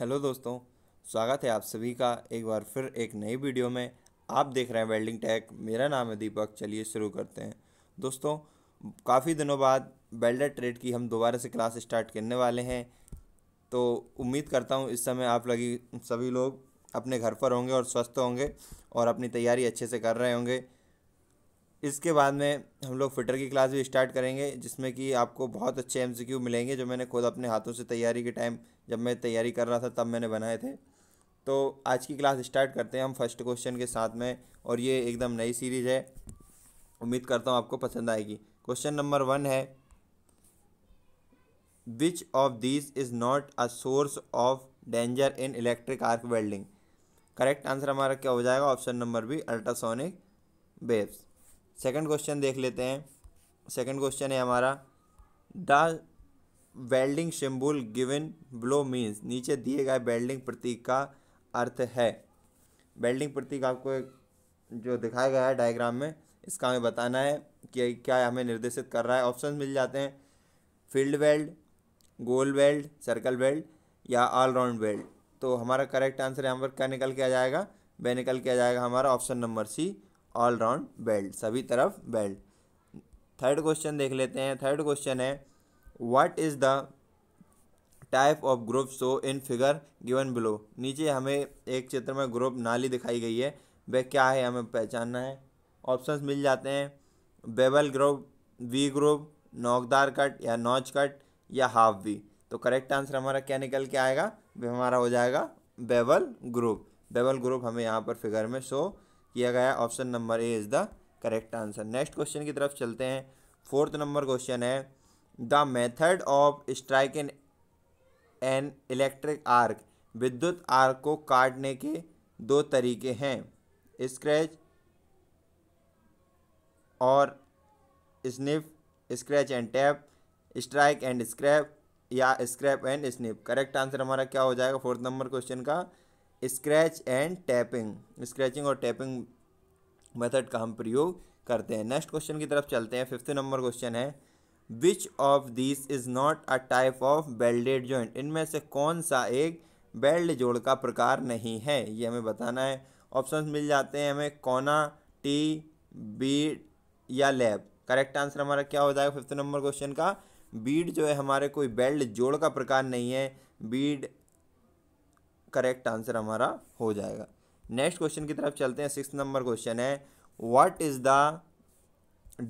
hello दोस्तों स्वागत है आप सभी का एक बार फिर एक नई वीडियो में आप देख रहे हैं वेल्डिंग टैक मेरा नाम है दीपक चलिए शुरू करते हैं दोस्तों काफ़ी दिनों बाद वेल्डर ट्रेड की हम दोबारा से क्लास स्टार्ट करने वाले हैं तो उम्मीद करता हूँ इस समय आप लगी सभी लोग अपने घर पर होंगे और स्वस्थ होंगे और अपनी तैयारी अच्छे से कर रहे होंगे इसके बाद में हम लोग फिटर की क्लास भी स्टार्ट करेंगे जिसमें कि आपको बहुत अच्छे क्यू मिलेंगे जो मैंने खुद अपने हाथों से तैयारी के टाइम जब मैं तैयारी कर रहा था तब मैंने बनाए थे तो आज की क्लास स्टार्ट करते हैं हम फर्स्ट क्वेश्चन के साथ में और ये एकदम नई सीरीज़ है उम्मीद करता हूँ आपको पसंद आएगी क्वेश्चन नंबर वन है which of this is not a source of danger in electric arc welding correct answer हमारा क्या हो जाएगा option number B ultrasonic waves second question देख लेते हैं सेकंड क्वेश्चन है हमारा the welding symbol given below means नीचे दिए गए वेल्डिंग प्रतीक का अर्थ है वेल्डिंग प्रतीक आपको जो दिखाया गया है डायग्राम में इसका हमें बताना है कि क्या हमें निर्देशित कर रहा है ऑप्शन मिल जाते हैं फील्ड वेल्ड गोल वेल्ड सर्कल वेल्ड या ऑलराउंड वेल्ड तो हमारा करेक्ट आंसर यहाँ पर क्या निकल के आ जाएगा वह निकल के आ जाएगा हमारा option number C all round weld सभी तरफ बेल्ट थर्ड क्वेश्चन देख लेते हैं थर्ड क्वेश्चन है what is the type of groove shown in figure given below नीचे हमें एक चित्र में ग्रुप नाली दिखाई गई है वह क्या है हमें पहचानना है ऑप्शंस मिल जाते हैं बेबल ग्रुप वी ग्रुप नौकदार कट या नॉच कट या हाफ वी तो करेक्ट आंसर हमारा क्या निकल के आएगा वह हमारा हो जाएगा बेबल ग्रुप बेबल ग्रुप हमें यहाँ पर फिगर में शो किया गया option number A is the correct answer next question की तरफ चलते हैं फोर्थ नंबर क्वेश्चन है the method of strike in an electric arc विद्युत आर्क को काटने के दो तरीके हैं स्क्रैच और snip scratch and tap strike and scrap या scrap and snip correct answer हमारा क्या हो जाएगा फोर्थ नंबर क्वेश्चन का स्क्रैच एंड टैपिंग स्क्रैचिंग और टैपिंग मेथड का हम प्रयोग करते हैं नेक्स्ट क्वेश्चन की तरफ चलते हैं फिफ्थ नंबर क्वेश्चन है which of this is not a type of welded joint इनमें से कौन सा एक बेल्ड जोड़ का प्रकार नहीं है ये हमें बताना है ऑप्शन मिल जाते हैं हमें कोना टी बीड या लैब करेक्ट आंसर हमारा क्या हो जाएगा फिफ्थ नंबर क्वेश्चन का बीड जो है हमारे कोई बेल्ट जोड़ का प्रकार नहीं है बीड करेक्ट आंसर हमारा हो जाएगा नेक्स्ट क्वेश्चन की तरफ चलते हैं सिक्स नंबर क्वेश्चन है what is the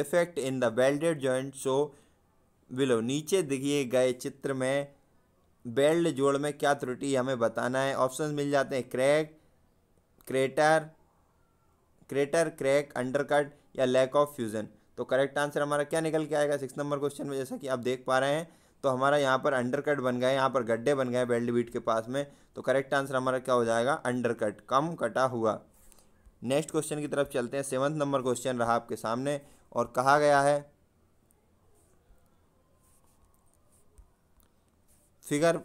defect in the welded joint shown below नीचे दिखिए गए चित्र में बेल्ड जोड़ में क्या त्रुटि हमें बताना है ऑप्शन मिल जाते हैं crack crater crater crack undercut या लैक ऑफ फ्यूज़न तो करेक्ट आंसर हमारा क्या निकल के आएगा सिक्स नंबर क्वेश्चन में जैसा कि आप देख पा रहे हैं तो हमारा यहाँ पर अंडरकट बन गया यहाँ पर गड्ढे बन गए बेल्ट बीट के पास में तो करेक्ट आंसर हमारा क्या हो जाएगा अंडरकट कम कटा हुआ नेक्स्ट क्वेश्चन की तरफ चलते हैं सेवन्थ नंबर क्वेश्चन रहा आपके सामने और कहा गया है figure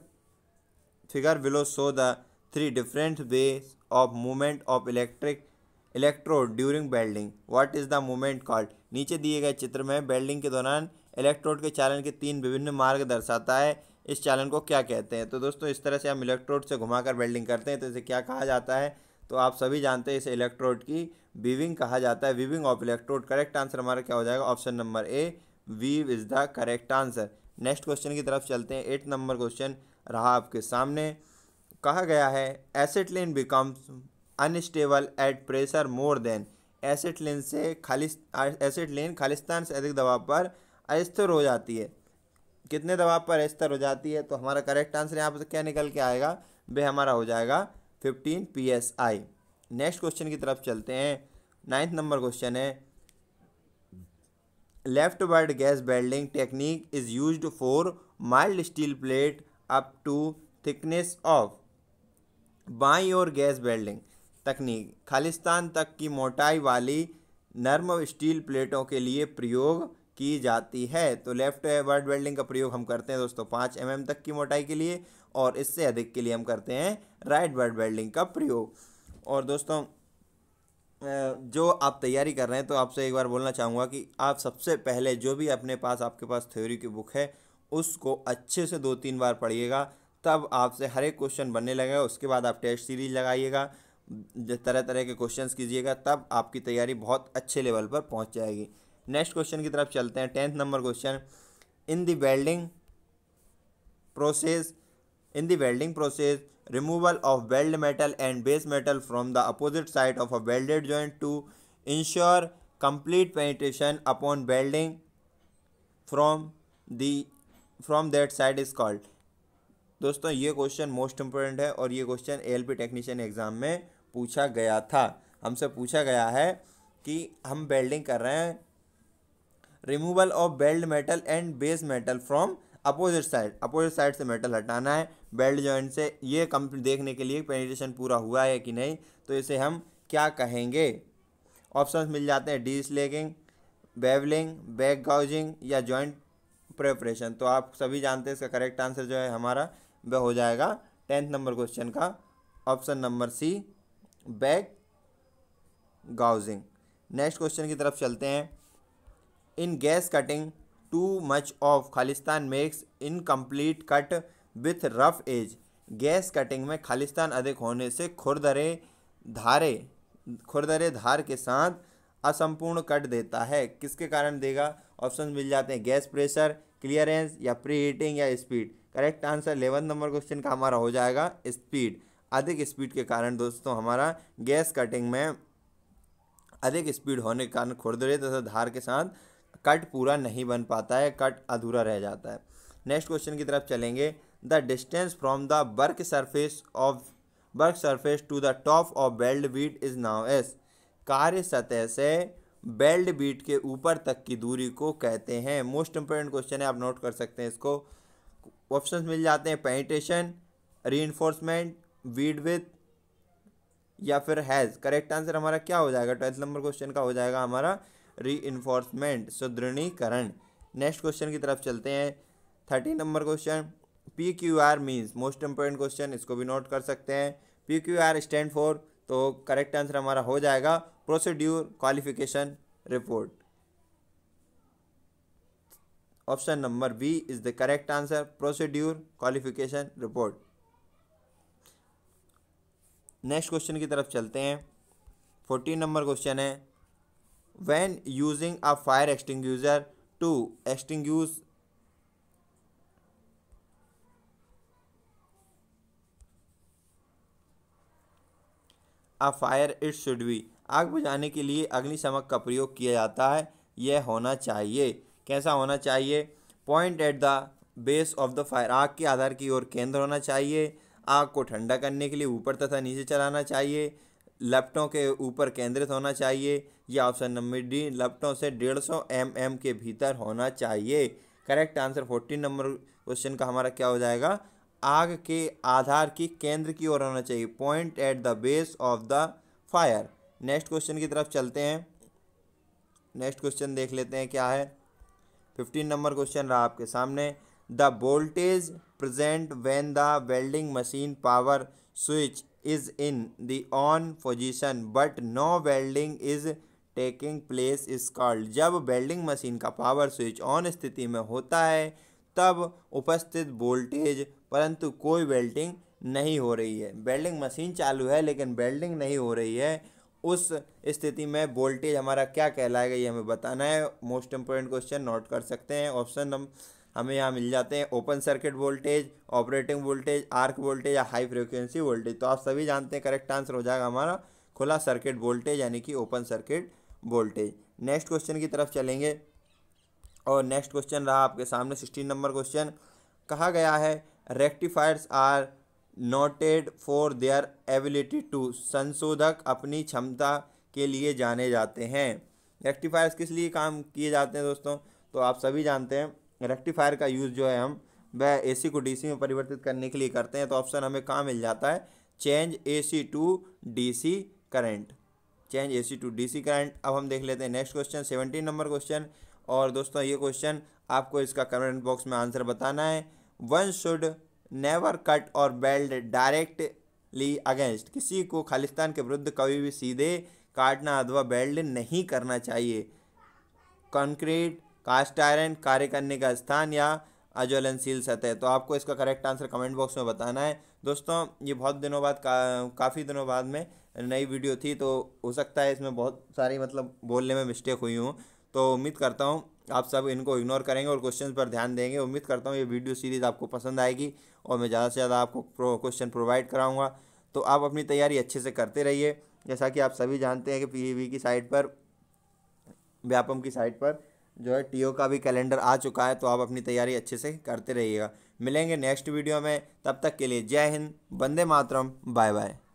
figure below shows the three different ways of movement of electric electrode during welding what is the movement called नीचे दिए गए चित्र में बेल्डिंग के दौरान इलेक्ट्रोड के चालन के तीन विभिन्न मार्ग दर्शाता है इस चालन को क्या कहते हैं तो दोस्तों इस तरह से हम इलेक्ट्रोड से घुमाकर वेल्डिंग करते हैं तो इसे क्या कहा जाता है तो आप सभी जानते हैं इसे इलेक्ट्रोड की वीविंग कहा जाता है weaving of electrode correct answer हमारा क्या हो जाएगा option number A weave is the correct answer next question की तरफ चलते हैं एट नंबर क्वेश्चन रहा आपके सामने कहा गया है लेन becomes unstable at pressure more than लेन से खालिस लेन खालिस्तान से अधिक दबाव पर अस्थिर हो जाती है कितने दबाव पर अस्थिर हो जाती है तो हमारा करेक्ट आंसर यहाँ पर क्या निकल के आएगा वे हमारा हो जाएगा fifteen P S I next question की तरफ चलते हैं नाइन्थ नंबर क्वेश्चन है leftward gas welding technique is used for mild steel plate up to thickness of बाई और गैस बेल्डिंग तकनीक खालिस्तान तक की मोटाई वाली नर्म स्टील प्लेटों के लिए प्रयोग की जाती है तो लेफ्ट वर्ड वेल्डिंग का प्रयोग हम करते हैं दोस्तों पाँच एम mm तक की मोटाई के लिए और इससे अधिक के लिए हम करते हैं राइट वर्ड वेल्डिंग का प्रयोग और दोस्तों जो आप तैयारी कर रहे हैं तो आपसे एक बार बोलना चाहूँगा कि आप सबसे पहले जो भी अपने पास आपके पास थ्योरी की बुक है उसको अच्छे से दो तीन बार पढ़िएगा तब आपसे हर एक क्वेश्चन बनने लगेगा उसके बाद आप टेस्ट सीरीज लगाइएगा तरह तरह के क्वेश्चंस कीजिएगा तब आपकी तैयारी बहुत अच्छे लेवल पर पहुंच जाएगी नेक्स्ट क्वेश्चन की तरफ चलते हैं tenth number question in the welding process in the welding process removal of weld metal and base metal from the opposite side of a welded joint to ensure complete penetration upon welding from the from that side is called दोस्तों ये क्वेश्चन मोस्ट इंपॉर्टेंट है और ये क्वेश्चन A L P technician exam में पूछा गया था हमसे पूछा गया है कि हम वेल्डिंग कर रहे हैं removal of weld metal and base metal from opposite side opposite side से मेटल हटाना है बेल्ट जॉइंट से ये कम देखने के लिए पेनिटेशन पूरा हुआ है कि नहीं तो इसे हम क्या कहेंगे ऑप्शन मिल जाते हैं deslagging bevelling back gouging या जॉइंट प्रेपरेशन तो आप सभी जानते हैं इसका करेक्ट आंसर जो है हमारा वह हो जाएगा टेंथ नंबर क्वेश्चन का option number C back gouging next question की तरफ चलते हैं in gas cutting too much of खालिस्तान makes incomplete cut with rough edge gas cutting में खालिस्तान अधिक होने से खुरदरे धारे खुरदरे धार के साथ असंपूर्ण कट देता है किसके कारण देगा ऑप्शन मिल जाते हैं गैस प्रेशर क्लियरेंस या प्री हीटिंग या speed correct answer eleven number question का हमारा हो जाएगा स्पीड अधिक स्पीड के कारण दोस्तों हमारा गैस कटिंग में अधिक स्पीड होने के कारण खुरदरे तथा धार के साथ कट पूरा नहीं बन पाता है कट अधूरा रह जाता है नेक्स्ट क्वेश्चन की तरफ चलेंगे the distance from the work surface of work surface to the top of weld bead is known as कार्य सतह से बेल्ड बीट के ऊपर तक की दूरी को कहते हैं मोस्ट इंपॉर्टेंट क्वेश्चन है आप नोट कर सकते हैं इसको ऑप्शन मिल जाते हैं पेंटेशन री इन्फोर्समेंट वीड विथ या फिर हैज़ करेक्ट आंसर हमारा क्या हो जाएगा ट्वेल्थ नंबर क्वेश्चन का हो जाएगा हमारा री इन्फोर्समेंट सुदृढ़ीकरण नेक्स्ट क्वेश्चन की तरफ चलते हैं thirteen number question P Q R means most important question इसको भी नोट कर सकते हैं P Q R stand for तो करेक्ट आंसर हमारा हो जाएगा procedure qualification report option number B is the correct answer procedure qualification report next question की तरफ चलते हैं फोर्टीन नंबर क्वेश्चन है when using a fire extinguisher to extinguish a fire it should be आग बुझाने के लिए अग्निशमक का प्रयोग किया जाता है यह होना चाहिए कैसा होना चाहिए point at the base of the fire आग के आधार की ओर केंद्र होना चाहिए आग को ठंडा करने के लिए ऊपर तथा नीचे चलाना चाहिए लपटों के ऊपर केंद्रित होना चाहिए या ऑप्शन नंबर डी लपटों से डेढ़ सौ एम एम के भीतर होना चाहिए correct answer fourteen number question का हमारा क्या हो जाएगा आग के आधार की केंद्र की ओर होना चाहिए point at the base of the fire next question की तरफ चलते हैं नेक्स्ट क्वेश्चन देख लेते हैं क्या है फिफ्टीन नंबर क्वेश्चन रहा आपके सामने the voltage present when the welding machine power switch is in the on position but no welding is taking place is called जब वेल्डिंग मशीन का पावर स्विच ऑन स्थिति में होता है तब उपस्थित वोल्टेज परंतु कोई वेल्डिंग नहीं हो रही है वेल्डिंग मशीन चालू है लेकिन वेल्डिंग नहीं हो रही है उस स्थिति में वोल्टेज हमारा क्या कहलाएगा ये हमें बताना है मोस्ट इम्पोर्टेंट क्वेश्चन नोट कर सकते हैं ऑप्शन हम हमें यहाँ मिल जाते हैं open circuit voltage operating voltage arc voltage या हाई फ्रिक्वेंसी वोल्टेज तो आप सभी जानते हैं करेक्ट आंसर हो जाएगा हमारा खुला सर्किट वोल्टेज यानी कि open circuit voltage next question की तरफ चलेंगे और नेक्स्ट क्वेश्चन रहा आपके सामने सिक्सटीन नंबर क्वेश्चन कहा गया है rectifiers are noted for their ability to संशोधक अपनी क्षमता के लिए जाने जाते हैं रेक्टिफायर्स किस लिए काम किए जाते हैं दोस्तों तो आप सभी जानते हैं रेक्टिफायर का यूज़ जो है हम वह एसी को डीसी में परिवर्तित करने के लिए करते हैं तो ऑप्शन हमें कहाँ मिल जाता है change AC to DC current change A to D current अब हम देख लेते हैं next question seventeen number question और दोस्तों ये क्वेश्चन आपको इसका कमेंट बॉक्स में आंसर बताना है वन शुड नेवर कट और बेल्ड डायरेक्टली अगेंस्ट किसी को खालिस्तान के विरुद्ध कभी भी सीधे काटना अथवा बेल्ड नहीं करना चाहिए कंक्रीट कास्ट आयरन कार्य करने का स्थान या अज्वलनशील सतह तो आपको इसका करेक्ट आंसर कमेंट बॉक्स में बताना है दोस्तों ये बहुत दिनों बाद का, काफ़ी दिनों बाद में नई वीडियो थी तो हो सकता है इसमें बहुत सारी मतलब बोलने में मिस्टेक हुई हूँ तो उम्मीद करता हूँ आप सब इनको इग्नोर करेंगे और क्वेश्चन पर ध्यान देंगे उम्मीद करता हूँ ये वीडियो सीरीज़ आपको पसंद आएगी और मैं ज़्यादा से ज़्यादा आपको प्रो क्वेश्चन प्रोवाइड कराऊँगा तो आप अपनी तैयारी अच्छे से करते रहिए जैसा कि आप सभी जानते हैं कि पी की साइट पर व्यापम की साइट पर जो है टीओ का भी कैलेंडर आ चुका है तो आप अपनी तैयारी अच्छे से करते रहिएगा मिलेंगे नेक्स्ट वीडियो में तब तक के लिए जय हिंद वंदे मातरम बाय बाय